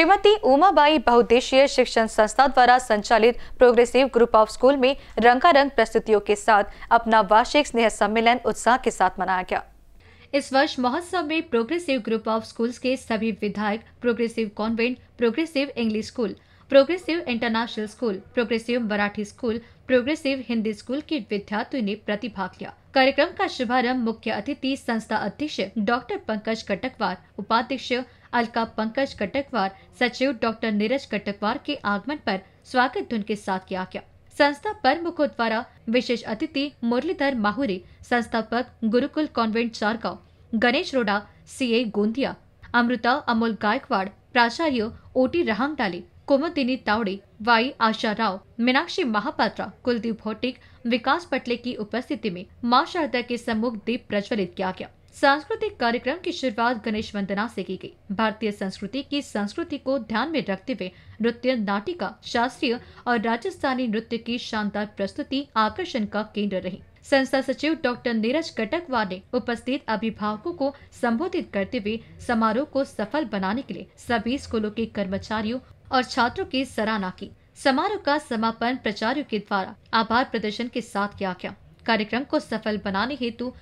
श्रीमती उमाबाई बहुद्देशीय शिक्षण संस्था द्वारा संचालित प्रोग्रेसिव ग्रुप ऑफ स्कूल में रंगारंग प्रस्तुतियों के साथ अपना वार्षिक स्नेह सम्मेलन उत्साह के साथ मनाया गया इस वर्ष महोत्सव में प्रोग्रेसिव ग्रुप ऑफ स्कूल्स के सभी विधायक progressive convent progressive English school progressive international school progressive Marathi school progressive Hindi school के विद्यार्थियों ने प्रतिभाग लिया कार्यक्रम का शुभारंभ मुख्य अतिथि संस्था अध्यक्ष डॉक्टर पंकज कटकवार उपाध्यक्ष अलका पंकज कटकवार सचिव डॉक्टर नीरज कटकवार के आगमन पर स्वागत धुन के साथ किया गया संस्था प्रमुखों द्वारा विशेष अतिथि मुरलीधर माहुरी संस्थापक Gurukul convent Chargaon Ganesh Roda C A Gondia Amruta Amol Gaikwad प्राचार्य O T T Rahangdale Tawde Y Asha Rao Meenakshi Mahapatra Kuldeep Bhautik Vikas Patle की उपस्थिति में मां शारदा के सम्मुख दीप प्रज्वलित किया गया सांस्कृतिक कार्यक्रम की शुरुआत गणेश वंदना से की गई भारतीय संस्कृति की संस्कृति को ध्यान में रखते हुए नृत्य नाटिका शास्त्रीय और राजस्थानी नृत्य की शानदार प्रस्तुति आकर्षण का केंद्र रही संस्था सचिव डॉक्टर नीरज कटकवार ने उपस्थित अभिभावकों को संबोधित करते हुए समारोह को सफल बनाने के लिए सभी स्कूलों के कर्मचारियों और छात्रों की सराहना की समारोह का समापन प्रचार्यों के द्वारा आभार प्रदर्शन के साथ किया गया कार्यक्रम को सफल बनाने हेतु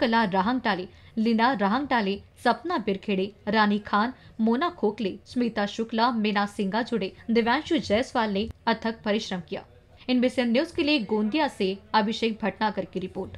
कला राहंग डाली लीना राहंग डाले सपना बिरखेड़े रानी खान मोना खोखले स्मिता शुक्ला मीना सिंगा जुड़े दिव्यांशु जायसवाल ने अथक परिश्रम किया इन विषय न्यूज के लिए गोंदिया से अभिषेक भटनागर की रिपोर्ट